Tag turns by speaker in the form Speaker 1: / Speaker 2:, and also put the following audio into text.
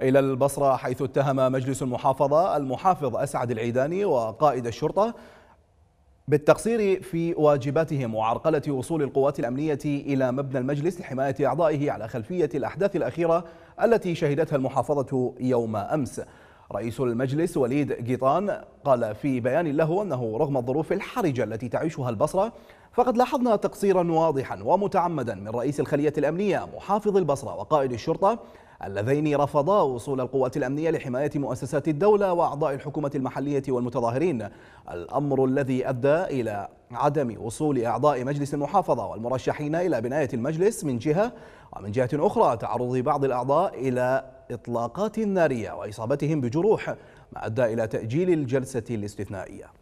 Speaker 1: إلى البصرة حيث اتهم مجلس المحافظة المحافظ أسعد العيداني وقائد الشرطة بالتقصير في واجباتهم وعرقلة وصول القوات الأمنية إلى مبنى المجلس لحماية أعضائه على خلفية الأحداث الأخيرة التي شهدتها المحافظة يوم أمس رئيس المجلس وليد قيطان قال في بيان له أنه رغم الظروف الحرجة التي تعيشها البصرة فقد لاحظنا تقصيرا واضحا ومتعمدا من رئيس الخلية الأمنية محافظ البصرة وقائد الشرطة اللذين رفضا وصول القوات الأمنية لحماية مؤسسات الدولة وأعضاء الحكومة المحلية والمتظاهرين الأمر الذي أدى إلى عدم وصول أعضاء مجلس المحافظة والمرشحين إلى بناية المجلس من جهة ومن جهة أخرى تعرض بعض الأعضاء إلى إطلاقات نارية وإصابتهم بجروح ما أدى إلى تأجيل الجلسة الاستثنائية